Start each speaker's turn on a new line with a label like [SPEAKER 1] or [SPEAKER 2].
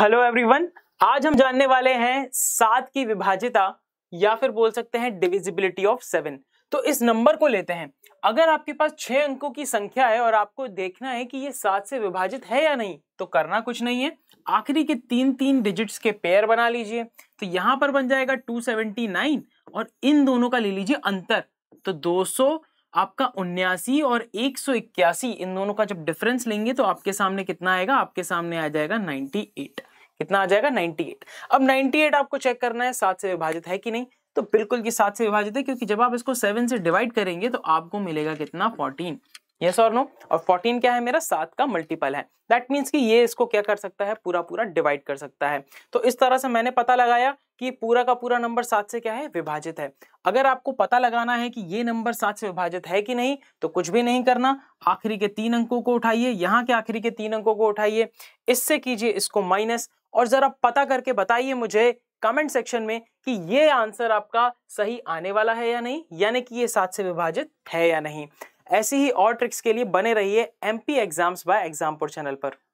[SPEAKER 1] hello everyone आज हम जानने वाले हैं सात की विभाजिता या फिर बोल सकते हैं डिविजिबिलिटी ऑफ सेवन तो इस नंबर को लेते हैं अगर आपके पास छह अंकों की संख्या है और आपको देखना है कि ये सात से विभाजित है या नहीं तो करना कुछ नहीं है आखिरी के तीन तीन डिजिट्स के पेयर बना लीजिए तो यहाँ पर बन जाएगा 279 और इन दोनों का ले लीजिए अंतर तो 200 आपका उन्यासी और एक सौ इक्यासी इन दोनों का जब डिफरेंस लेंगे तो आपके सामने कितना आएगा आपके सामने आ जाएगा नाइन्टी एट कितना आ जाएगा नाइनटी एट अब एट आपको चेक करना है सात से विभाजित है कि नहीं तो बिल्कुल की सात से विभाजित है क्योंकि जब आप इसको सेवन से डिवाइड करेंगे तो आपको मिलेगा कितना फोर्टीन यस और नो और 14 क्या है मेरा सात का मल्टीपल है दैट मीन्स कि ये इसको क्या कर सकता है पूरा पूरा डिवाइड कर सकता है तो इस तरह से मैंने पता लगाया कि पूरा का पूरा नंबर सात से क्या है विभाजित है अगर आपको पता लगाना है कि ये नंबर सात से विभाजित है कि नहीं तो कुछ भी नहीं करना आखिरी के तीन अंकों को उठाइए यहाँ के आखिरी के तीन अंकों को उठाइए इससे कीजिए इसको माइनस और ज़रा पता करके बताइए मुझे कमेंट सेक्शन में कि ये आंसर आपका सही आने वाला है या नहीं यानी कि ये सात से विभाजित है या नहीं ऐसी ही और ट्रिक्स के लिए बने रहिए MP exams by Exampur channel पर